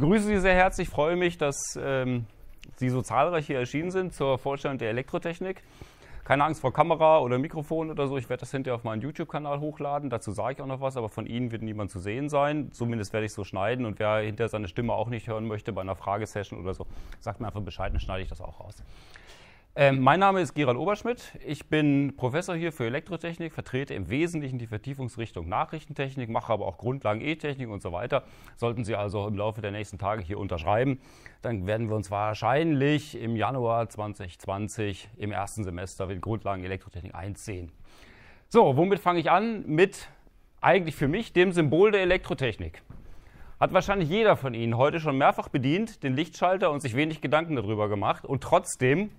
begrüße Sie sehr herzlich, freue mich, dass ähm, Sie so zahlreich hier erschienen sind zur Vorstellung der Elektrotechnik. Keine Angst vor Kamera oder Mikrofon oder so. Ich werde das hinterher auf meinen YouTube-Kanal hochladen. Dazu sage ich auch noch was, aber von Ihnen wird niemand zu sehen sein. Zumindest werde ich so schneiden. Und wer hinterher seine Stimme auch nicht hören möchte bei einer Fragesession oder so, sagt mir einfach Bescheid, dann schneide ich das auch raus. Ähm, mein Name ist Gerald Oberschmidt. Ich bin Professor hier für Elektrotechnik, vertrete im Wesentlichen die Vertiefungsrichtung Nachrichtentechnik, mache aber auch Grundlagen E-Technik und so weiter. Sollten Sie also im Laufe der nächsten Tage hier unterschreiben, dann werden wir uns wahrscheinlich im Januar 2020 im ersten Semester mit Grundlagen Elektrotechnik 1 sehen. So, womit fange ich an? Mit eigentlich für mich dem Symbol der Elektrotechnik. Hat wahrscheinlich jeder von Ihnen heute schon mehrfach bedient, den Lichtschalter und sich wenig Gedanken darüber gemacht und trotzdem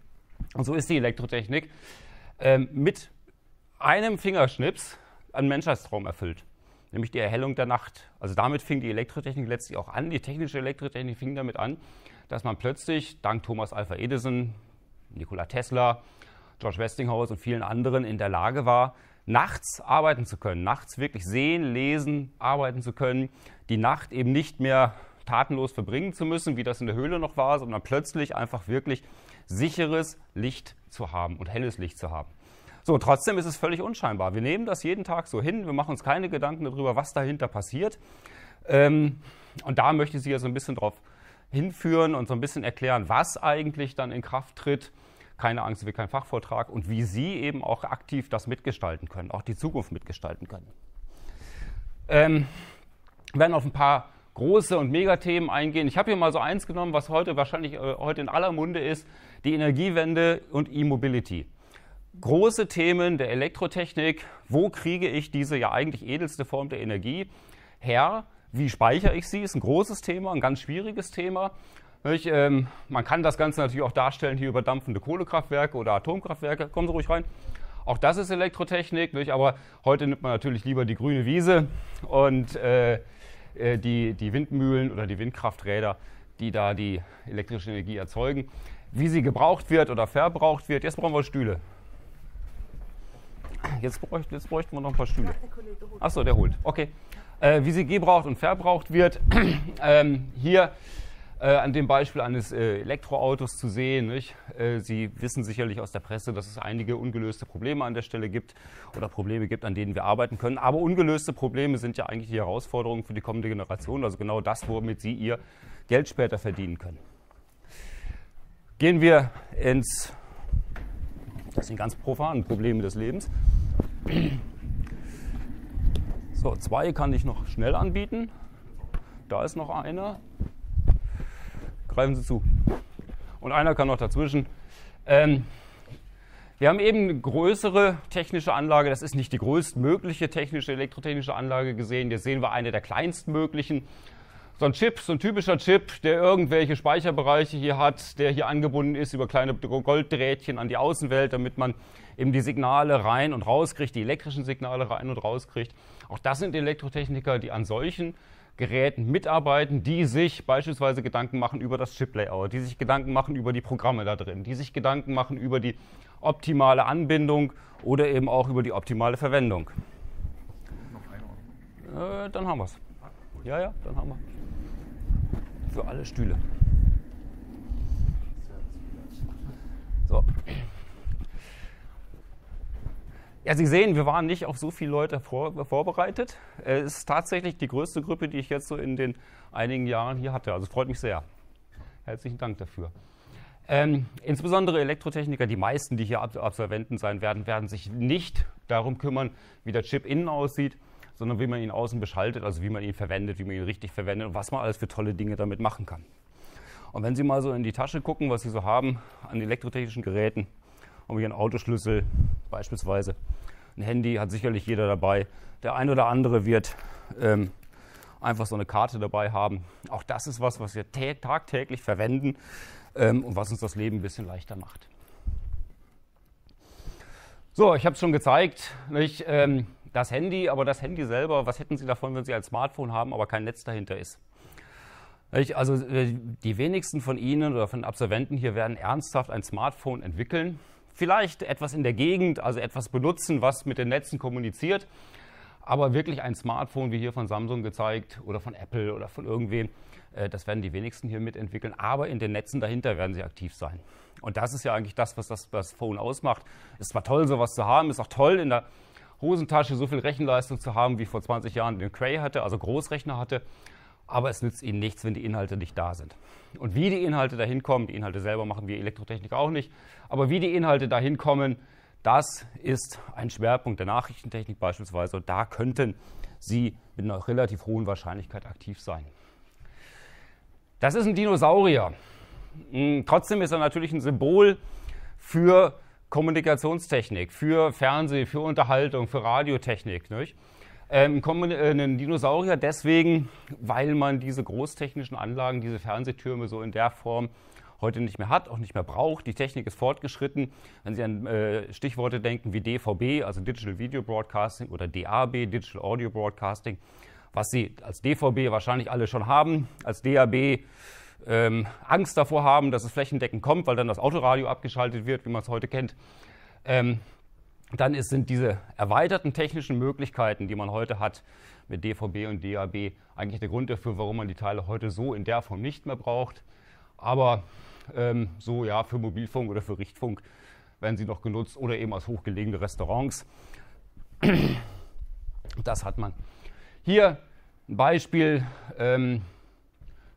und so ist die Elektrotechnik ähm, mit einem Fingerschnips einen Menschheitstraum erfüllt, nämlich die Erhellung der Nacht. Also damit fing die Elektrotechnik letztlich auch an, die technische Elektrotechnik fing damit an, dass man plötzlich dank Thomas Alpha Edison, Nikola Tesla, George Westinghouse und vielen anderen in der Lage war, nachts arbeiten zu können, nachts wirklich sehen, lesen, arbeiten zu können, die Nacht eben nicht mehr tatenlos verbringen zu müssen, wie das in der Höhle noch war, sondern plötzlich einfach wirklich sicheres Licht zu haben und helles Licht zu haben. So, trotzdem ist es völlig unscheinbar. Wir nehmen das jeden Tag so hin, wir machen uns keine Gedanken darüber, was dahinter passiert. Ähm, und da möchte ich Sie ja so ein bisschen drauf hinführen und so ein bisschen erklären, was eigentlich dann in Kraft tritt. Keine Angst, es wird kein Fachvortrag und wie Sie eben auch aktiv das mitgestalten können, auch die Zukunft mitgestalten können. Ähm, wir werden auf ein paar große und Megathemen eingehen. Ich habe hier mal so eins genommen, was heute wahrscheinlich äh, heute in aller Munde ist, die Energiewende und E-Mobility. Große Themen der Elektrotechnik, wo kriege ich diese ja eigentlich edelste Form der Energie her? Wie speichere ich sie? Ist ein großes Thema, ein ganz schwieriges Thema. Ich, ähm, man kann das Ganze natürlich auch darstellen hier über dampfende Kohlekraftwerke oder Atomkraftwerke. Kommen Sie ruhig rein. Auch das ist Elektrotechnik, nicht? aber heute nimmt man natürlich lieber die grüne Wiese und äh, äh, die, die Windmühlen oder die Windkrafträder, die da die elektrische Energie erzeugen. Wie sie gebraucht wird oder verbraucht wird, jetzt brauchen wir Stühle. Jetzt, bräuchten, jetzt bräuchten wir noch ein paar Stühle. Achso, der holt. Okay. Äh, wie sie gebraucht und verbraucht wird. ähm, hier äh, an dem Beispiel eines äh, Elektroautos zu sehen. Äh, Sie wissen sicherlich aus der Presse, dass es einige ungelöste Probleme an der Stelle gibt oder Probleme gibt, an denen wir arbeiten können. Aber ungelöste Probleme sind ja eigentlich die Herausforderungen für die kommende Generation, also genau das, womit Sie Ihr Geld später verdienen können. Gehen wir ins, das sind ganz profanen Probleme des Lebens. So, zwei kann ich noch schnell anbieten. Da ist noch einer greifen sie zu. Und einer kann noch dazwischen. Ähm, wir haben eben eine größere technische Anlage, das ist nicht die größtmögliche technische elektrotechnische Anlage gesehen, jetzt sehen wir eine der kleinstmöglichen. So ein Chip, so ein typischer Chip, der irgendwelche Speicherbereiche hier hat, der hier angebunden ist über kleine Golddrähtchen an die Außenwelt, damit man eben die Signale rein und rauskriegt, die elektrischen Signale rein und rauskriegt. Auch das sind Elektrotechniker, die an solchen Geräten mitarbeiten, die sich beispielsweise Gedanken machen über das Chip-Layout, die sich Gedanken machen über die Programme da drin, die sich Gedanken machen über die optimale Anbindung oder eben auch über die optimale Verwendung. Äh, dann haben wir es. Ja, ja, dann haben wir. Für alle Stühle. Ja, Sie sehen, wir waren nicht auf so viele Leute vor, vorbereitet. Es ist tatsächlich die größte Gruppe, die ich jetzt so in den einigen Jahren hier hatte. Also es freut mich sehr. Herzlichen Dank dafür. Ähm, insbesondere Elektrotechniker, die meisten, die hier Absolventen sein werden, werden sich nicht darum kümmern, wie der Chip innen aussieht, sondern wie man ihn außen beschaltet, also wie man ihn verwendet, wie man ihn richtig verwendet und was man alles für tolle Dinge damit machen kann. Und wenn Sie mal so in die Tasche gucken, was Sie so haben an elektrotechnischen Geräten, um einen Autoschlüssel beispielsweise. Ein Handy hat sicherlich jeder dabei. Der ein oder andere wird ähm, einfach so eine Karte dabei haben. Auch das ist was, was wir tagtäglich verwenden ähm, und was uns das Leben ein bisschen leichter macht. So, ich habe es schon gezeigt, nicht, ähm, das Handy, aber das Handy selber, was hätten Sie davon, wenn Sie ein Smartphone haben, aber kein Netz dahinter ist? Nicht, also äh, die wenigsten von Ihnen oder von Absolventen hier werden ernsthaft ein Smartphone entwickeln Vielleicht etwas in der Gegend, also etwas benutzen, was mit den Netzen kommuniziert. Aber wirklich ein Smartphone, wie hier von Samsung gezeigt oder von Apple oder von irgendwen, äh, das werden die wenigsten hier mitentwickeln. Aber in den Netzen dahinter werden sie aktiv sein. Und das ist ja eigentlich das, was das, das Phone ausmacht. Ist zwar toll, sowas zu haben, ist auch toll, in der Hosentasche so viel Rechenleistung zu haben, wie vor 20 Jahren den Cray hatte, also Großrechner hatte. Aber es nützt ihnen nichts, wenn die Inhalte nicht da sind. Und wie die Inhalte dahin kommen, die Inhalte selber machen wir Elektrotechnik auch nicht, aber wie die Inhalte dahin kommen, das ist ein Schwerpunkt der Nachrichtentechnik beispielsweise. Und da könnten Sie mit einer relativ hohen Wahrscheinlichkeit aktiv sein. Das ist ein Dinosaurier. Hm, trotzdem ist er natürlich ein Symbol für Kommunikationstechnik, für Fernsehen, für Unterhaltung, für Radiotechnik. Nicht? Ähm, kommen äh, einen Dinosaurier deswegen, weil man diese großtechnischen Anlagen, diese Fernsehtürme so in der Form heute nicht mehr hat, auch nicht mehr braucht. Die Technik ist fortgeschritten. Wenn Sie an äh, Stichworte denken wie DVB, also Digital Video Broadcasting oder DAB, Digital Audio Broadcasting, was Sie als DVB wahrscheinlich alle schon haben, als DAB ähm, Angst davor haben, dass es flächendeckend kommt, weil dann das Autoradio abgeschaltet wird, wie man es heute kennt. Ähm, dann ist, sind diese erweiterten technischen Möglichkeiten, die man heute hat mit DVB und DAB, eigentlich der Grund dafür, warum man die Teile heute so in der Form nicht mehr braucht. Aber ähm, so ja, für Mobilfunk oder für Richtfunk werden sie noch genutzt oder eben als hochgelegene Restaurants. Das hat man. Hier ein Beispiel, ähm,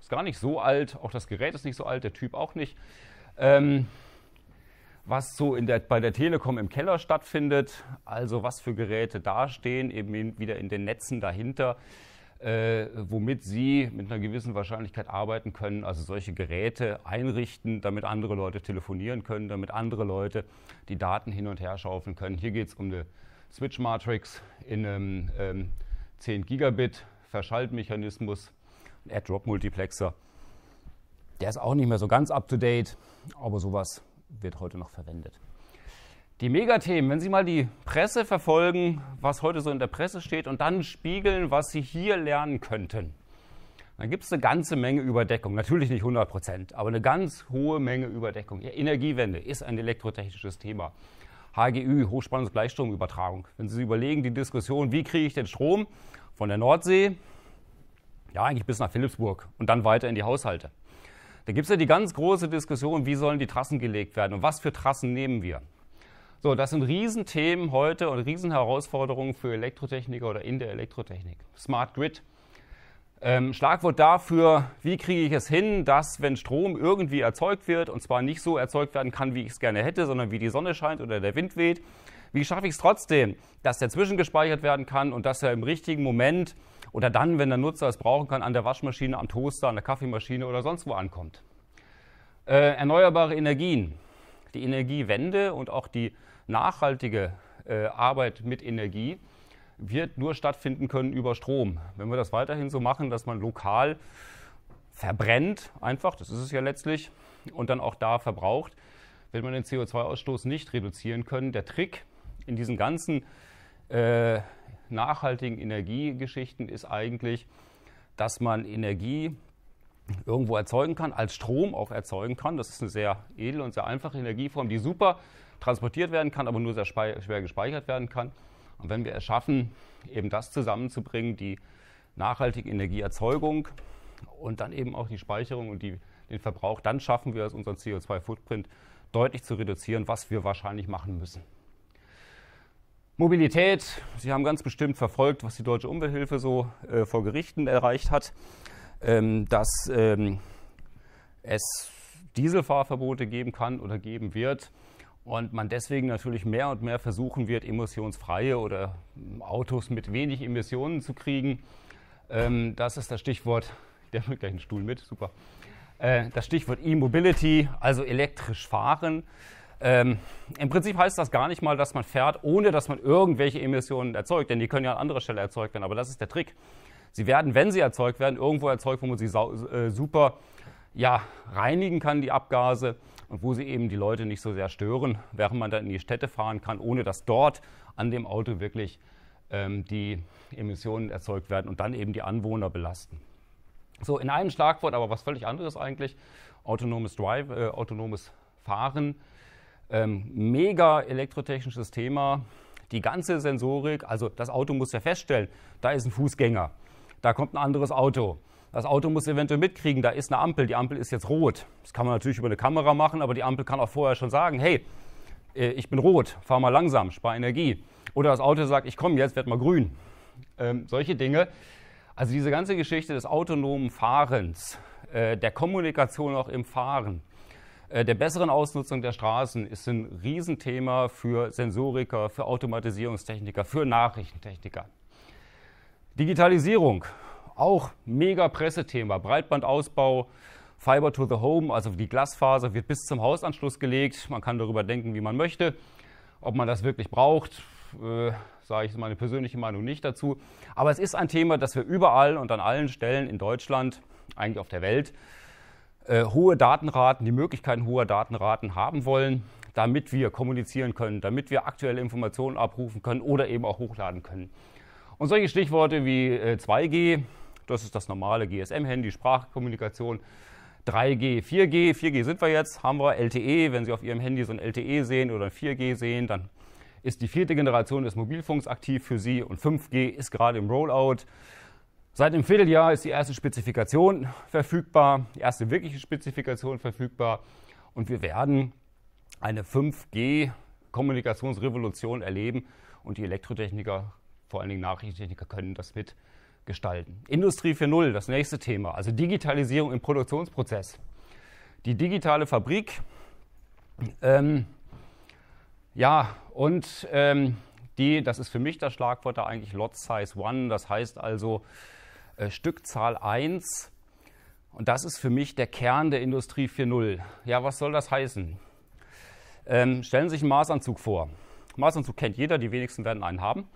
ist gar nicht so alt, auch das Gerät ist nicht so alt, der Typ auch nicht. Ähm, was so in der, bei der Telekom im Keller stattfindet, also was für Geräte dastehen, eben wieder in den Netzen dahinter, äh, womit Sie mit einer gewissen Wahrscheinlichkeit arbeiten können, also solche Geräte einrichten, damit andere Leute telefonieren können, damit andere Leute die Daten hin und her schaufeln können. Hier geht es um eine Switch Matrix in einem ähm, 10 Gigabit Verschaltmechanismus, ein Airdrop Multiplexer. Der ist auch nicht mehr so ganz up to date, aber sowas wird heute noch verwendet. Die Megathemen, wenn Sie mal die Presse verfolgen, was heute so in der Presse steht und dann spiegeln, was Sie hier lernen könnten, dann gibt es eine ganze Menge Überdeckung. Natürlich nicht 100 Prozent, aber eine ganz hohe Menge Überdeckung. Ja, Energiewende ist ein elektrotechnisches Thema. HGÜ, hochspannungs Wenn Sie sich überlegen, die Diskussion, wie kriege ich den Strom von der Nordsee, ja eigentlich bis nach Philipsburg und dann weiter in die Haushalte. Da gibt es ja die ganz große Diskussion, wie sollen die Trassen gelegt werden und was für Trassen nehmen wir. So, das sind Riesenthemen heute und Riesenherausforderungen für Elektrotechniker oder in der Elektrotechnik. Smart Grid. Ähm, Schlagwort dafür, wie kriege ich es hin, dass, wenn Strom irgendwie erzeugt wird, und zwar nicht so erzeugt werden kann, wie ich es gerne hätte, sondern wie die Sonne scheint oder der Wind weht, wie schaffe ich es trotzdem, dass der zwischengespeichert werden kann und dass er im richtigen Moment oder dann, wenn der Nutzer es brauchen kann, an der Waschmaschine, am Toaster, an der Kaffeemaschine oder sonst wo ankommt. Äh, erneuerbare Energien, die Energiewende und auch die nachhaltige äh, Arbeit mit Energie wird nur stattfinden können über Strom. Wenn wir das weiterhin so machen, dass man lokal verbrennt, einfach, das ist es ja letztlich, und dann auch da verbraucht, wird man den CO2-Ausstoß nicht reduzieren können. Der Trick in diesen ganzen äh, nachhaltigen Energiegeschichten ist eigentlich, dass man Energie irgendwo erzeugen kann, als Strom auch erzeugen kann. Das ist eine sehr edle und sehr einfache Energieform, die super transportiert werden kann, aber nur sehr schwer gespeichert werden kann. Und wenn wir es schaffen, eben das zusammenzubringen, die nachhaltige Energieerzeugung und dann eben auch die Speicherung und die, den Verbrauch, dann schaffen wir es, unseren CO2-Footprint deutlich zu reduzieren, was wir wahrscheinlich machen müssen. Mobilität. Sie haben ganz bestimmt verfolgt, was die Deutsche Umwelthilfe so äh, vor Gerichten erreicht hat, ähm, dass ähm, es Dieselfahrverbote geben kann oder geben wird und man deswegen natürlich mehr und mehr versuchen wird, emissionsfreie oder ähm, Autos mit wenig Emissionen zu kriegen. Ähm, das ist das Stichwort, der bringt gleich einen Stuhl mit, super. Äh, das Stichwort E-Mobility, also elektrisch fahren. Ähm, Im Prinzip heißt das gar nicht mal, dass man fährt, ohne dass man irgendwelche Emissionen erzeugt, denn die können ja an anderer Stelle erzeugt werden, aber das ist der Trick. Sie werden, wenn sie erzeugt werden, irgendwo erzeugt, wo man sie äh, super ja, reinigen kann, die Abgase, und wo sie eben die Leute nicht so sehr stören, während man dann in die Städte fahren kann, ohne dass dort an dem Auto wirklich ähm, die Emissionen erzeugt werden und dann eben die Anwohner belasten. So, in einem Schlagwort aber was völlig anderes eigentlich, autonomes, Drive, äh, autonomes Fahren ähm, mega elektrotechnisches Thema. Die ganze Sensorik, also das Auto muss ja feststellen, da ist ein Fußgänger, da kommt ein anderes Auto. Das Auto muss eventuell mitkriegen, da ist eine Ampel, die Ampel ist jetzt rot. Das kann man natürlich über eine Kamera machen, aber die Ampel kann auch vorher schon sagen, hey, äh, ich bin rot, fahr mal langsam, spar Energie. Oder das Auto sagt, ich komme jetzt, werd mal grün. Ähm, solche Dinge. Also diese ganze Geschichte des autonomen Fahrens, äh, der Kommunikation auch im Fahren, äh, der besseren Ausnutzung der Straßen ist ein Riesenthema für Sensoriker, für Automatisierungstechniker, für Nachrichtentechniker. Digitalisierung, auch mega Pressethema. Breitbandausbau, Fiber to the Home, also die Glasfaser wird bis zum Hausanschluss gelegt. Man kann darüber denken, wie man möchte. Ob man das wirklich braucht, äh, sage ich meine persönliche Meinung nicht dazu. Aber es ist ein Thema, das wir überall und an allen Stellen in Deutschland, eigentlich auf der Welt, äh, hohe Datenraten, die Möglichkeiten hoher Datenraten haben wollen, damit wir kommunizieren können, damit wir aktuelle Informationen abrufen können oder eben auch hochladen können. Und solche Stichworte wie 2G, äh, das ist das normale GSM-Handy, Sprachkommunikation, 3G, 4G, 4G sind wir jetzt, haben wir LTE, wenn Sie auf Ihrem Handy so ein LTE sehen oder ein 4G sehen, dann ist die vierte Generation des Mobilfunks aktiv für Sie und 5G ist gerade im Rollout. Seit dem Vierteljahr ist die erste Spezifikation verfügbar, die erste wirkliche Spezifikation verfügbar und wir werden eine 5G-Kommunikationsrevolution erleben und die Elektrotechniker, vor allen Dingen Nachrichtentechniker, können das mitgestalten. Industrie 4.0, das nächste Thema, also Digitalisierung im Produktionsprozess. Die digitale Fabrik, ähm, ja, und ähm, die, das ist für mich das Schlagwort da eigentlich Lot Size One, das heißt also, äh, Stückzahl 1. Und das ist für mich der Kern der Industrie 4.0. Ja, was soll das heißen? Ähm, stellen Sie sich einen Maßanzug vor. Maßanzug kennt jeder, die wenigsten werden einen haben.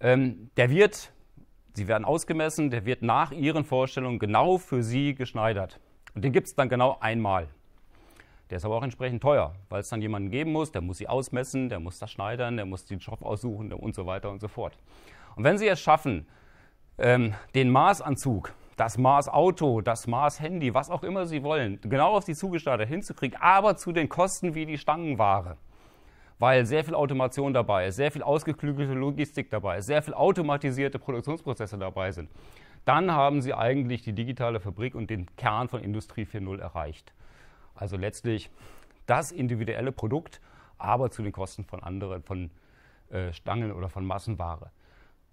Ähm, der wird, Sie werden ausgemessen, der wird nach Ihren Vorstellungen genau für Sie geschneidert. Und den gibt es dann genau einmal. Der ist aber auch entsprechend teuer, weil es dann jemanden geben muss, der muss sie ausmessen, der muss das schneidern, der muss den Shop aussuchen und so weiter und so fort. Und wenn Sie es schaffen, ähm, den Marsanzug, das Mars-Auto, das Mars-Handy, was auch immer Sie wollen, genau auf die zugestaltet hinzukriegen, aber zu den Kosten wie die Stangenware. Weil sehr viel Automation dabei ist, sehr viel ausgeklügelte Logistik dabei ist, sehr viel automatisierte Produktionsprozesse dabei sind. Dann haben Sie eigentlich die digitale Fabrik und den Kern von Industrie 4.0 erreicht. Also letztlich das individuelle Produkt, aber zu den Kosten von anderen, von äh, Stangen oder von Massenware.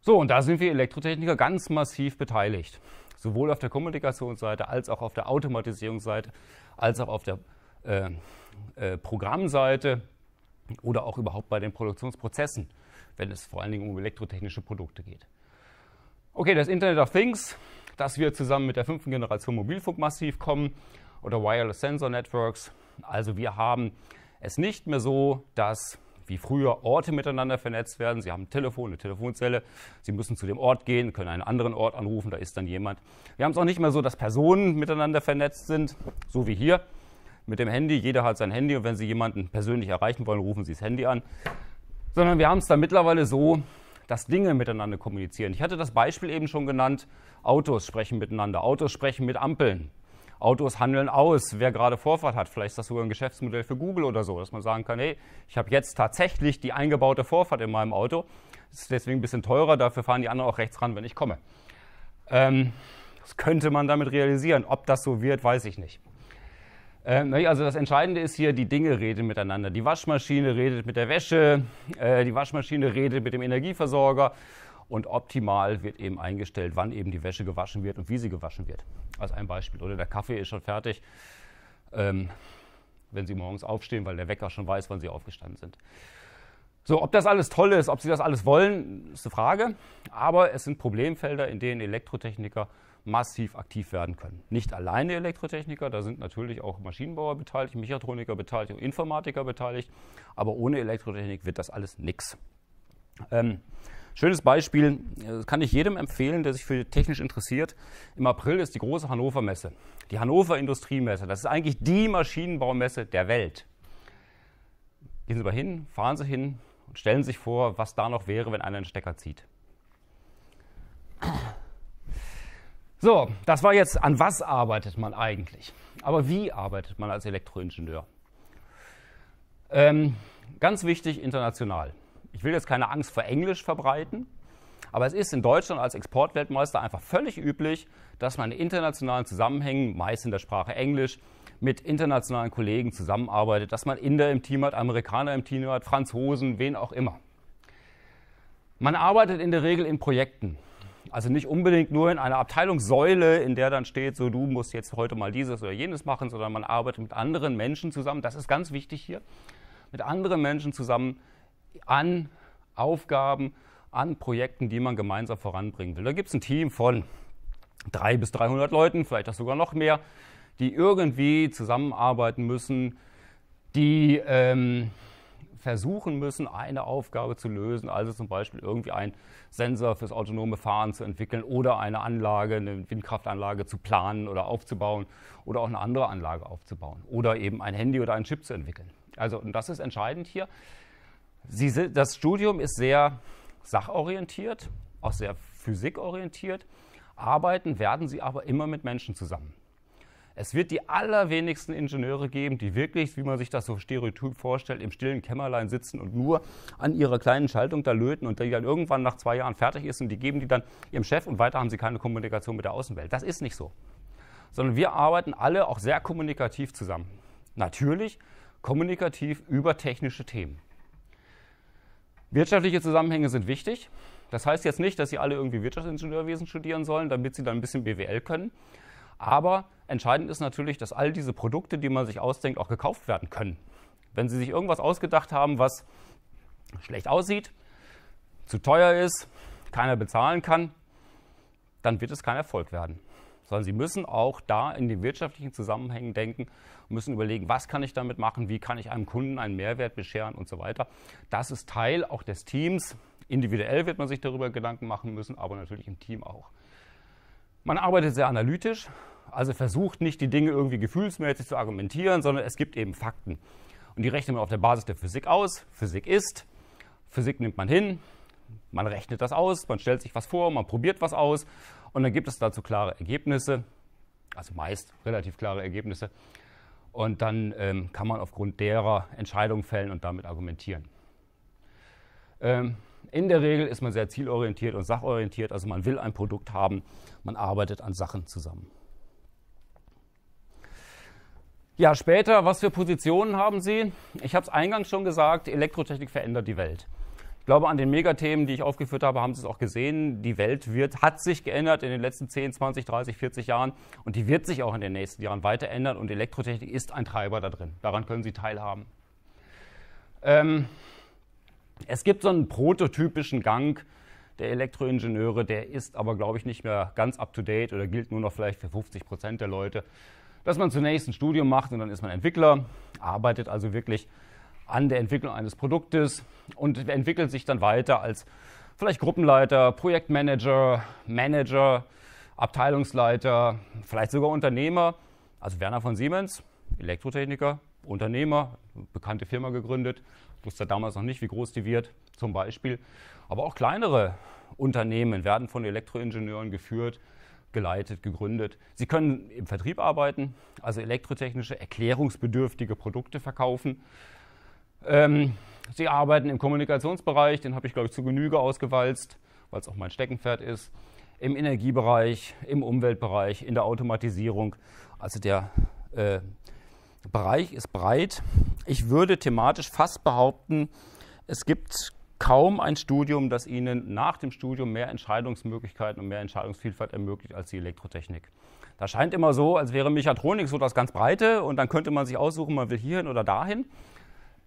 So, und da sind wir Elektrotechniker ganz massiv beteiligt. Sowohl auf der Kommunikationsseite als auch auf der Automatisierungsseite, als auch auf der äh, äh, Programmseite oder auch überhaupt bei den Produktionsprozessen, wenn es vor allen Dingen um elektrotechnische Produkte geht. Okay, das Internet of Things, dass wir zusammen mit der fünften Generation Mobilfunk massiv kommen oder Wireless Sensor Networks. Also wir haben es nicht mehr so, dass wie früher Orte miteinander vernetzt werden. Sie haben ein Telefon, eine Telefonzelle, Sie müssen zu dem Ort gehen, können einen anderen Ort anrufen, da ist dann jemand. Wir haben es auch nicht mehr so, dass Personen miteinander vernetzt sind, so wie hier mit dem Handy. Jeder hat sein Handy und wenn Sie jemanden persönlich erreichen wollen, rufen Sie das Handy an. Sondern wir haben es dann mittlerweile so, dass Dinge miteinander kommunizieren. Ich hatte das Beispiel eben schon genannt, Autos sprechen miteinander, Autos sprechen mit Ampeln. Autos handeln aus, wer gerade Vorfahrt hat. Vielleicht ist das sogar ein Geschäftsmodell für Google oder so, dass man sagen kann, hey, ich habe jetzt tatsächlich die eingebaute Vorfahrt in meinem Auto. Das ist deswegen ein bisschen teurer, dafür fahren die anderen auch rechts ran, wenn ich komme. Ähm, das könnte man damit realisieren. Ob das so wird, weiß ich nicht. Ähm, also das Entscheidende ist hier, die Dinge reden miteinander. Die Waschmaschine redet mit der Wäsche, äh, die Waschmaschine redet mit dem Energieversorger und optimal wird eben eingestellt, wann eben die Wäsche gewaschen wird und wie sie gewaschen wird. Als ein Beispiel. Oder der Kaffee ist schon fertig, ähm, wenn Sie morgens aufstehen, weil der Wecker schon weiß, wann Sie aufgestanden sind. So, ob das alles toll ist, ob Sie das alles wollen, ist eine Frage. Aber es sind Problemfelder, in denen Elektrotechniker massiv aktiv werden können. Nicht alleine Elektrotechniker, da sind natürlich auch Maschinenbauer beteiligt, Mechatroniker beteiligt und Informatiker beteiligt. Aber ohne Elektrotechnik wird das alles nichts. Ähm, Schönes Beispiel, äh, das kann ich jedem empfehlen, der sich für technisch interessiert. Im April ist die große Hannover Messe, die Hannover Industriemesse. Das ist eigentlich die Maschinenbaumesse der Welt. Gehen Sie mal hin, fahren Sie hin und stellen Sie sich vor, was da noch wäre, wenn einer einen Stecker zieht. So, das war jetzt, an was arbeitet man eigentlich? Aber wie arbeitet man als Elektroingenieur? Ähm, ganz wichtig, international. Ich will jetzt keine Angst vor Englisch verbreiten, aber es ist in Deutschland als Exportweltmeister einfach völlig üblich, dass man in internationalen Zusammenhängen, meist in der Sprache Englisch, mit internationalen Kollegen zusammenarbeitet, dass man Inder im Team hat, Amerikaner im Team hat, Franzosen, wen auch immer. Man arbeitet in der Regel in Projekten. Also nicht unbedingt nur in einer Abteilungssäule, in der dann steht, so du musst jetzt heute mal dieses oder jenes machen, sondern man arbeitet mit anderen Menschen zusammen. Das ist ganz wichtig hier. Mit anderen Menschen zusammen, an Aufgaben, an Projekten, die man gemeinsam voranbringen will. Da gibt es ein Team von 300 bis 300 Leuten, vielleicht auch sogar noch mehr, die irgendwie zusammenarbeiten müssen, die ähm, versuchen müssen, eine Aufgabe zu lösen, also zum Beispiel irgendwie einen Sensor fürs autonome Fahren zu entwickeln oder eine Anlage, eine Windkraftanlage zu planen oder aufzubauen oder auch eine andere Anlage aufzubauen oder eben ein Handy oder ein Chip zu entwickeln. Also, und das ist entscheidend hier. Sie, das Studium ist sehr sachorientiert, auch sehr physikorientiert. Arbeiten werden sie aber immer mit Menschen zusammen. Es wird die allerwenigsten Ingenieure geben, die wirklich, wie man sich das so stereotyp vorstellt, im stillen Kämmerlein sitzen und nur an ihrer kleinen Schaltung da löten und die dann irgendwann nach zwei Jahren fertig ist und die geben die dann ihrem Chef und weiter haben sie keine Kommunikation mit der Außenwelt. Das ist nicht so. Sondern wir arbeiten alle auch sehr kommunikativ zusammen. Natürlich kommunikativ über technische Themen. Wirtschaftliche Zusammenhänge sind wichtig. Das heißt jetzt nicht, dass Sie alle irgendwie Wirtschaftsingenieurwesen studieren sollen, damit Sie dann ein bisschen BWL können. Aber entscheidend ist natürlich, dass all diese Produkte, die man sich ausdenkt, auch gekauft werden können. Wenn Sie sich irgendwas ausgedacht haben, was schlecht aussieht, zu teuer ist, keiner bezahlen kann, dann wird es kein Erfolg werden sondern sie müssen auch da in den wirtschaftlichen Zusammenhängen denken müssen überlegen, was kann ich damit machen, wie kann ich einem Kunden einen Mehrwert bescheren und so weiter. Das ist Teil auch des Teams. Individuell wird man sich darüber Gedanken machen müssen, aber natürlich im Team auch. Man arbeitet sehr analytisch, also versucht nicht die Dinge irgendwie gefühlsmäßig zu argumentieren, sondern es gibt eben Fakten. Und die rechnet man auf der Basis der Physik aus. Physik ist, Physik nimmt man hin, man rechnet das aus, man stellt sich was vor, man probiert was aus und dann gibt es dazu klare Ergebnisse, also meist relativ klare Ergebnisse. Und dann ähm, kann man aufgrund derer Entscheidungen fällen und damit argumentieren. Ähm, in der Regel ist man sehr zielorientiert und sachorientiert, also man will ein Produkt haben, man arbeitet an Sachen zusammen. Ja, später, was für Positionen haben Sie? Ich habe es eingangs schon gesagt, Elektrotechnik verändert die Welt. Ich glaube, an den Megathemen, die ich aufgeführt habe, haben Sie es auch gesehen. Die Welt wird, hat sich geändert in den letzten 10, 20, 30, 40 Jahren und die wird sich auch in den nächsten Jahren weiter ändern und Elektrotechnik ist ein Treiber da drin. Daran können Sie teilhaben. Ähm, es gibt so einen prototypischen Gang der Elektroingenieure, der ist aber, glaube ich, nicht mehr ganz up-to-date oder gilt nur noch vielleicht für 50 Prozent der Leute, dass man zunächst ein Studium macht und dann ist man Entwickler, arbeitet also wirklich an der Entwicklung eines Produktes und entwickelt sich dann weiter als vielleicht Gruppenleiter, Projektmanager, Manager, Abteilungsleiter, vielleicht sogar Unternehmer. Also Werner von Siemens, Elektrotechniker, Unternehmer, bekannte Firma gegründet, wusste damals noch nicht, wie groß die wird, zum Beispiel. Aber auch kleinere Unternehmen werden von Elektroingenieuren geführt, geleitet, gegründet. Sie können im Vertrieb arbeiten, also elektrotechnische, erklärungsbedürftige Produkte verkaufen. Ähm, sie arbeiten im Kommunikationsbereich, den habe ich, glaube ich, zu Genüge ausgewalzt, weil es auch mein Steckenpferd ist. Im Energiebereich, im Umweltbereich, in der Automatisierung. Also der äh, Bereich ist breit. Ich würde thematisch fast behaupten, es gibt kaum ein Studium, das Ihnen nach dem Studium mehr Entscheidungsmöglichkeiten und mehr Entscheidungsvielfalt ermöglicht als die Elektrotechnik. Da scheint immer so, als wäre Mechatronik so das ganz Breite und dann könnte man sich aussuchen, man will hierhin oder dahin.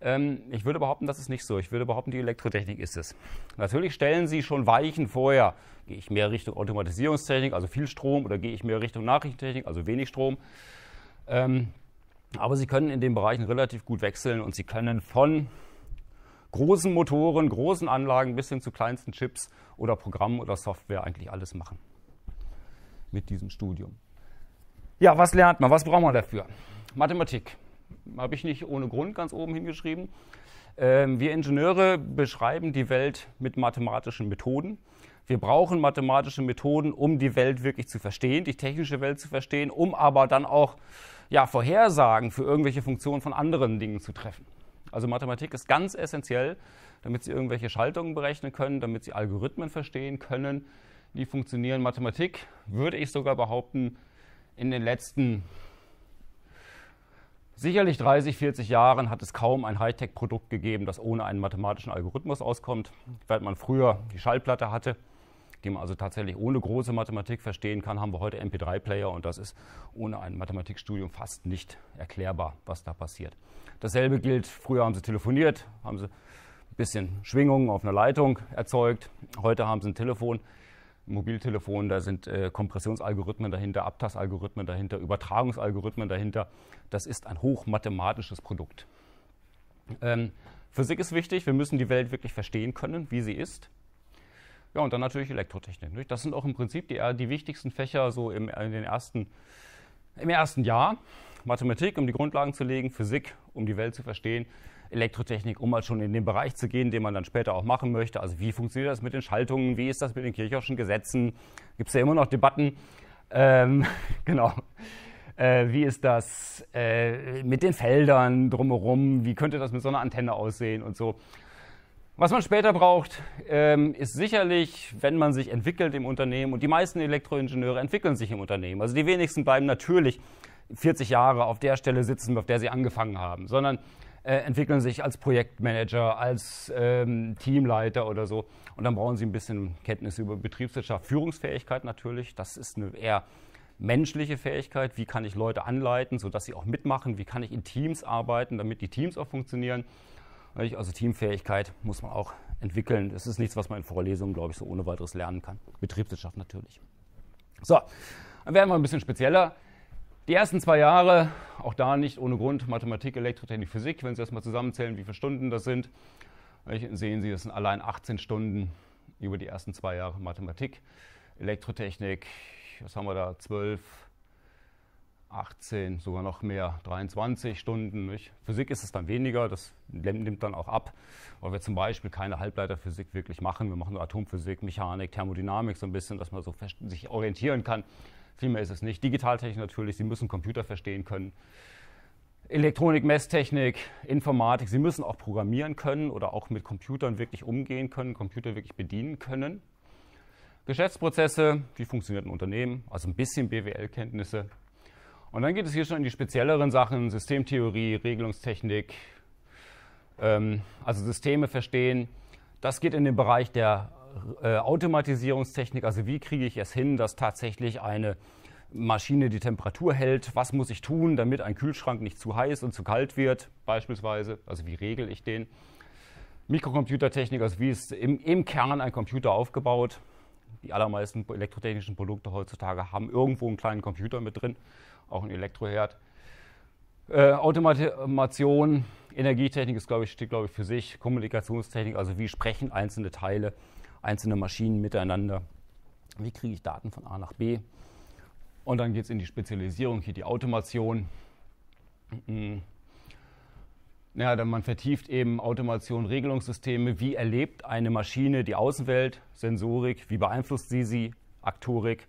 Ähm, ich würde behaupten, das ist nicht so. Ich würde behaupten, die Elektrotechnik ist es. Natürlich stellen sie schon Weichen vorher. Gehe ich mehr Richtung Automatisierungstechnik, also viel Strom, oder gehe ich mehr Richtung Nachrichtentechnik, also wenig Strom. Ähm, aber sie können in den Bereichen relativ gut wechseln und sie können von großen Motoren, großen Anlagen bis hin zu kleinsten Chips oder Programmen oder Software eigentlich alles machen mit diesem Studium. Ja, was lernt man? Was braucht man dafür? Mathematik habe ich nicht ohne Grund ganz oben hingeschrieben. Ähm, wir Ingenieure beschreiben die Welt mit mathematischen Methoden. Wir brauchen mathematische Methoden, um die Welt wirklich zu verstehen, die technische Welt zu verstehen, um aber dann auch ja, Vorhersagen für irgendwelche Funktionen von anderen Dingen zu treffen. Also Mathematik ist ganz essentiell, damit Sie irgendwelche Schaltungen berechnen können, damit Sie Algorithmen verstehen können, die funktionieren. Mathematik, würde ich sogar behaupten, in den letzten sicherlich 30, 40 Jahren hat es kaum ein Hightech-Produkt gegeben, das ohne einen mathematischen Algorithmus auskommt. Während man früher die Schallplatte hatte, die man also tatsächlich ohne große Mathematik verstehen kann, haben wir heute MP3-Player und das ist ohne ein Mathematikstudium fast nicht erklärbar, was da passiert. Dasselbe gilt, früher haben sie telefoniert, haben sie ein bisschen Schwingungen auf einer Leitung erzeugt, heute haben sie ein Telefon. Mobiltelefon, da sind äh, Kompressionsalgorithmen dahinter, Abtastalgorithmen dahinter, Übertragungsalgorithmen dahinter. Das ist ein hochmathematisches Produkt. Ähm, Physik ist wichtig, wir müssen die Welt wirklich verstehen können, wie sie ist. Ja, und dann natürlich Elektrotechnik. Nicht? Das sind auch im Prinzip die, äh, die wichtigsten Fächer so im, in den ersten, im ersten Jahr. Mathematik, um die Grundlagen zu legen, Physik, um die Welt zu verstehen, Elektrotechnik, um mal halt schon in den Bereich zu gehen, den man dann später auch machen möchte. Also wie funktioniert das mit den Schaltungen? Wie ist das mit den kirchhoffschen Gesetzen? Gibt es ja immer noch Debatten. Ähm, genau. Äh, wie ist das äh, mit den Feldern drumherum? Wie könnte das mit so einer Antenne aussehen und so? Was man später braucht, ähm, ist sicherlich, wenn man sich entwickelt im Unternehmen, und die meisten Elektroingenieure entwickeln sich im Unternehmen. Also die wenigsten bleiben natürlich 40 Jahre auf der Stelle sitzen, auf der sie angefangen haben, sondern äh, entwickeln sich als Projektmanager, als ähm, Teamleiter oder so. Und dann brauchen sie ein bisschen Kenntnisse über Betriebswirtschaft, Führungsfähigkeit natürlich. Das ist eine eher menschliche Fähigkeit. Wie kann ich Leute anleiten, sodass sie auch mitmachen? Wie kann ich in Teams arbeiten, damit die Teams auch funktionieren? Also Teamfähigkeit muss man auch entwickeln. Das ist nichts, was man in Vorlesungen, glaube ich, so ohne weiteres lernen kann. Betriebswirtschaft natürlich. So, dann werden wir ein bisschen spezieller. Die ersten zwei Jahre, auch da nicht ohne Grund, Mathematik, Elektrotechnik, Physik, wenn Sie das mal zusammenzählen, wie viele Stunden das sind, sehen Sie, das sind allein 18 Stunden über die ersten zwei Jahre Mathematik, Elektrotechnik, was haben wir da, 12, 18, sogar noch mehr, 23 Stunden. Nicht? Physik ist es dann weniger, das nimmt dann auch ab, weil wir zum Beispiel keine Halbleiterphysik wirklich machen. Wir machen nur Atomphysik, Mechanik, Thermodynamik so ein bisschen, dass man so sich orientieren kann. Viel mehr ist es nicht. Digitaltechnik natürlich, Sie müssen Computer verstehen können. Elektronik, Messtechnik, Informatik, Sie müssen auch programmieren können oder auch mit Computern wirklich umgehen können, Computer wirklich bedienen können. Geschäftsprozesse, wie funktioniert ein Unternehmen, also ein bisschen BWL-Kenntnisse. Und dann geht es hier schon in die spezielleren Sachen, Systemtheorie, Regelungstechnik, ähm, also Systeme verstehen. Das geht in den Bereich der äh, Automatisierungstechnik, also wie kriege ich es hin, dass tatsächlich eine Maschine die Temperatur hält, was muss ich tun, damit ein Kühlschrank nicht zu heiß und zu kalt wird, beispielsweise, also wie regel ich den. Mikrocomputertechnik, also wie ist im, im Kern ein Computer aufgebaut. Die allermeisten elektrotechnischen Produkte heutzutage haben irgendwo einen kleinen Computer mit drin, auch ein Elektroherd. Äh, Automation, Energietechnik ist, glaube ich, steht, glaube ich, für sich. Kommunikationstechnik, also wie sprechen einzelne Teile einzelne Maschinen miteinander. Wie kriege ich Daten von A nach B? Und dann geht es in die Spezialisierung, hier die Automation. Mhm. Ja, dann man vertieft eben Automation, Regelungssysteme. Wie erlebt eine Maschine die Außenwelt? Sensorik, wie beeinflusst sie sie? Aktorik.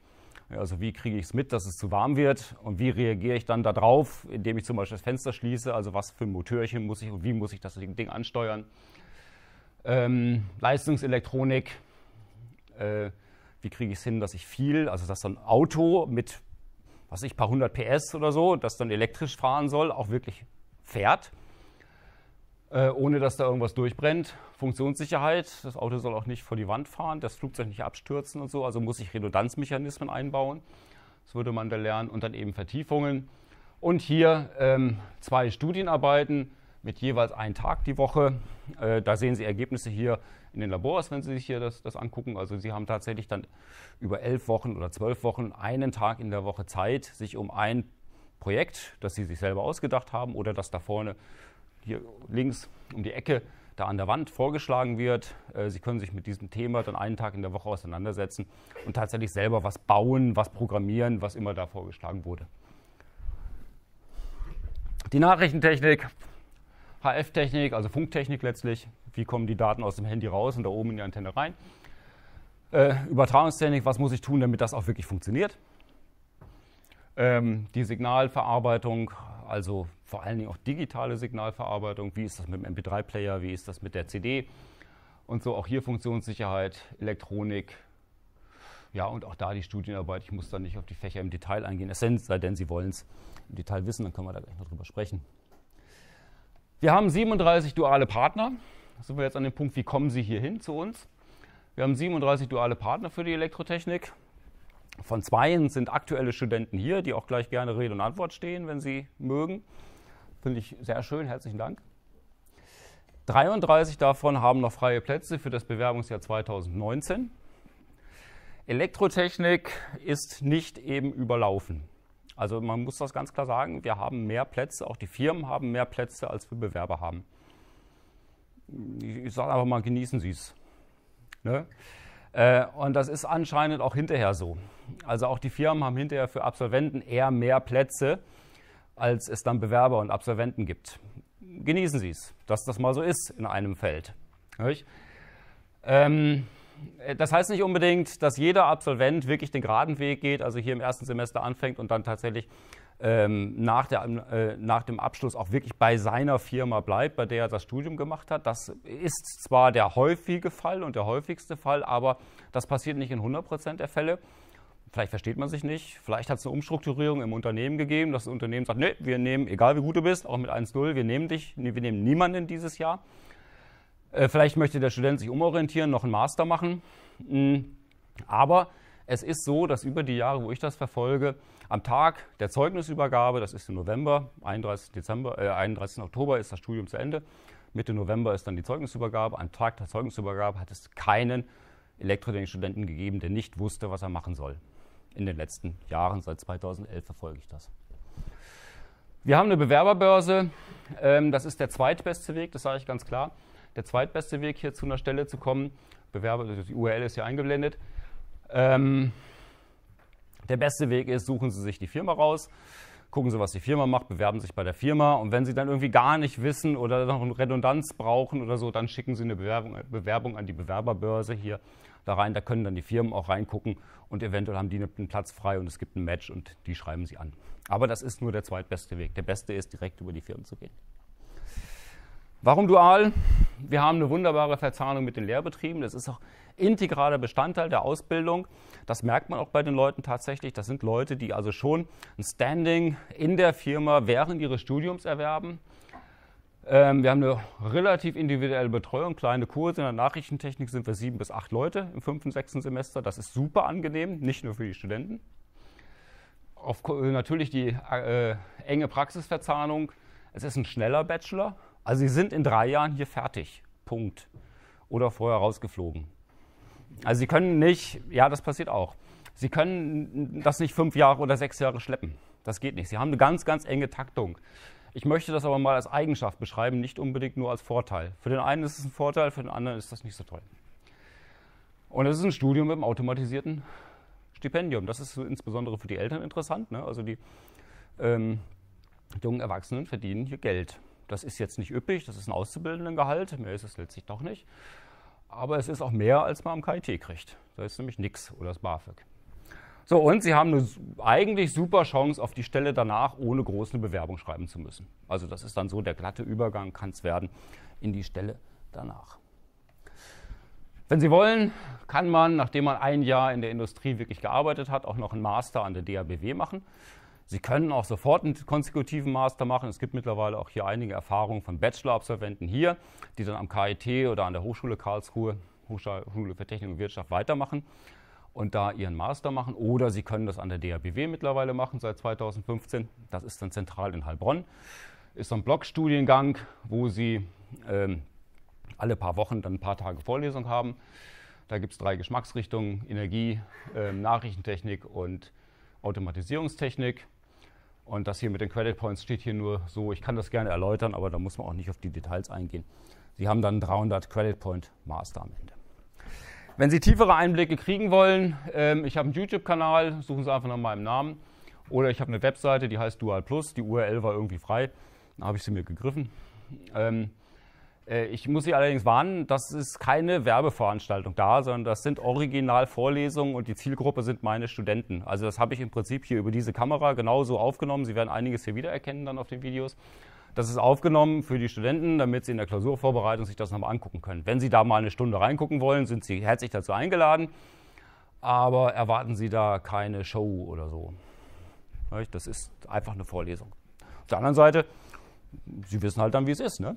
Also wie kriege ich es mit, dass es zu warm wird und wie reagiere ich dann darauf, indem ich zum Beispiel das Fenster schließe, also was für ein Motörchen muss ich und wie muss ich das Ding ansteuern. Ähm, Leistungselektronik, äh, wie kriege ich es hin, dass ich viel, also dass so ein Auto mit, was ich, paar hundert PS oder so, das dann elektrisch fahren soll, auch wirklich fährt, äh, ohne dass da irgendwas durchbrennt. Funktionssicherheit, das Auto soll auch nicht vor die Wand fahren, das Flugzeug nicht abstürzen und so, also muss ich Redundanzmechanismen einbauen. Das würde man da lernen und dann eben Vertiefungen. Und hier ähm, zwei Studienarbeiten mit jeweils einem Tag die Woche. Äh, da sehen Sie Ergebnisse hier in den Labors, wenn Sie sich hier das, das angucken. Also Sie haben tatsächlich dann über elf Wochen oder zwölf Wochen einen Tag in der Woche Zeit, sich um ein Projekt, das Sie sich selber ausgedacht haben oder das da vorne hier links um die Ecke da an der Wand vorgeschlagen wird. Äh, Sie können sich mit diesem Thema dann einen Tag in der Woche auseinandersetzen und tatsächlich selber was bauen, was programmieren, was immer da vorgeschlagen wurde. Die Nachrichtentechnik HF-Technik, also Funktechnik letztlich. Wie kommen die Daten aus dem Handy raus und da oben in die Antenne rein? Äh, Übertragungstechnik, was muss ich tun, damit das auch wirklich funktioniert? Ähm, die Signalverarbeitung, also vor allen Dingen auch digitale Signalverarbeitung. Wie ist das mit dem MP3-Player? Wie ist das mit der CD? Und so auch hier Funktionssicherheit, Elektronik. Ja, und auch da die Studienarbeit. Ich muss da nicht auf die Fächer im Detail eingehen, es sei denn, Sie wollen es im Detail wissen, dann können wir da gleich noch drüber sprechen. Wir haben 37 duale Partner. Da sind wir jetzt an dem Punkt, wie kommen sie hier hin zu uns? Wir haben 37 duale Partner für die Elektrotechnik. Von zweien sind aktuelle Studenten hier, die auch gleich gerne Rede und Antwort stehen, wenn sie mögen. Finde ich sehr schön, herzlichen Dank. 33 davon haben noch freie Plätze für das Bewerbungsjahr 2019. Elektrotechnik ist nicht eben überlaufen. Also man muss das ganz klar sagen, wir haben mehr Plätze, auch die Firmen haben mehr Plätze, als wir Bewerber haben. Ich sage einfach mal, genießen Sie es. Ne? Äh, und das ist anscheinend auch hinterher so. Also auch die Firmen haben hinterher für Absolventen eher mehr Plätze, als es dann Bewerber und Absolventen gibt. Genießen Sie es, dass das mal so ist in einem Feld. Ähm, äh, das heißt nicht unbedingt, dass jeder Absolvent wirklich den geraden Weg geht, also hier im ersten Semester anfängt und dann tatsächlich ähm, nach, der, ähm, äh, nach dem Abschluss auch wirklich bei seiner Firma bleibt, bei der er das Studium gemacht hat. Das ist zwar der häufige Fall und der häufigste Fall, aber das passiert nicht in 100 Prozent der Fälle. Vielleicht versteht man sich nicht, vielleicht hat es eine Umstrukturierung im Unternehmen gegeben, dass das Unternehmen sagt, nee, wir nehmen, egal wie gut du bist, auch mit 1-0, wir nehmen dich, wir nehmen niemanden dieses Jahr. Äh, vielleicht möchte der Student sich umorientieren, noch einen Master machen. Hm. Aber es ist so, dass über die Jahre, wo ich das verfolge, am Tag der Zeugnisübergabe, das ist im November, 31. Dezember, äh, 31. Oktober ist das Studium zu Ende, Mitte November ist dann die Zeugnisübergabe. Am Tag der Zeugnisübergabe hat es keinen Elektrotechnik-Studenten gegeben, der nicht wusste, was er machen soll. In den letzten Jahren, seit 2011 verfolge ich das. Wir haben eine Bewerberbörse. Ähm, das ist der zweitbeste Weg, das sage ich ganz klar der zweitbeste Weg, hier zu einer Stelle zu kommen. Bewerber, also die URL ist hier eingeblendet. Ähm, der beste Weg ist, suchen Sie sich die Firma raus, gucken Sie, was die Firma macht, bewerben sich bei der Firma und wenn Sie dann irgendwie gar nicht wissen oder noch eine Redundanz brauchen oder so, dann schicken Sie eine Bewerbung, äh, Bewerbung an die Bewerberbörse hier da rein. Da können dann die Firmen auch reingucken und eventuell haben die einen Platz frei und es gibt ein Match und die schreiben Sie an. Aber das ist nur der zweitbeste Weg. Der beste ist, direkt über die Firmen zu gehen. Warum dual? Wir haben eine wunderbare Verzahnung mit den Lehrbetrieben. Das ist auch integraler Bestandteil der Ausbildung. Das merkt man auch bei den Leuten tatsächlich. Das sind Leute, die also schon ein Standing in der Firma während ihres Studiums erwerben. Ähm, wir haben eine relativ individuelle Betreuung, kleine Kurse. In der Nachrichtentechnik sind wir sieben bis acht Leute im fünften, sechsten Semester. Das ist super angenehm, nicht nur für die Studenten. Auf, natürlich die äh, enge Praxisverzahnung. Es ist ein schneller Bachelor, also sie sind in drei Jahren hier fertig. Punkt. Oder vorher rausgeflogen. Also sie können nicht, ja, das passiert auch. Sie können das nicht fünf Jahre oder sechs Jahre schleppen. Das geht nicht. Sie haben eine ganz, ganz enge Taktung. Ich möchte das aber mal als Eigenschaft beschreiben, nicht unbedingt nur als Vorteil. Für den einen ist es ein Vorteil, für den anderen ist das nicht so toll. Und es ist ein Studium mit einem automatisierten Stipendium. Das ist insbesondere für die Eltern interessant. Ne? Also die ähm, jungen Erwachsenen verdienen hier Geld. Das ist jetzt nicht üppig, das ist ein Auszubildendengehalt, mehr ist es letztlich doch nicht. Aber es ist auch mehr, als man am KIT kriegt. Da ist nämlich nichts oder das BAföG. So, und Sie haben eine eigentlich super Chance auf die Stelle danach, ohne groß eine Bewerbung schreiben zu müssen. Also das ist dann so der glatte Übergang, kann es werden, in die Stelle danach. Wenn Sie wollen, kann man, nachdem man ein Jahr in der Industrie wirklich gearbeitet hat, auch noch einen Master an der DABW machen. Sie können auch sofort einen konsekutiven Master machen. Es gibt mittlerweile auch hier einige Erfahrungen von Bachelor-Absolventen hier, die dann am KIT oder an der Hochschule Karlsruhe, Hochschule für Technik und Wirtschaft, weitermachen und da ihren Master machen. Oder Sie können das an der DABW mittlerweile machen seit 2015. Das ist dann zentral in Heilbronn. Ist so ein Blockstudiengang, wo Sie ähm, alle paar Wochen dann ein paar Tage Vorlesung haben. Da gibt es drei Geschmacksrichtungen, Energie, ähm, Nachrichtentechnik und Automatisierungstechnik. Und das hier mit den Credit Points steht hier nur so. Ich kann das gerne erläutern, aber da muss man auch nicht auf die Details eingehen. Sie haben dann 300 Credit Point Master am Ende. Wenn Sie tiefere Einblicke kriegen wollen, ähm, ich habe einen YouTube-Kanal, suchen Sie einfach nach meinem Namen. Oder ich habe eine Webseite, die heißt Dual Plus. Die URL war irgendwie frei. Da habe ich sie mir gegriffen. Ähm, äh, ich muss Sie allerdings warnen, das ist keine Werbeveranstaltung da, sondern das sind original Vorlesungen und die Zielgruppe sind meine Studenten. Also das habe ich im Prinzip hier über diese Kamera genauso aufgenommen. Sie werden einiges hier wiedererkennen dann auf den Videos. Das ist aufgenommen für die Studenten, damit sie in der Klausurvorbereitung sich das nochmal angucken können. Wenn Sie da mal eine Stunde reingucken wollen, sind Sie herzlich dazu eingeladen, aber erwarten Sie da keine Show oder so. Das ist einfach eine Vorlesung. Auf der anderen Seite, Sie wissen halt dann, wie es ist. Ne?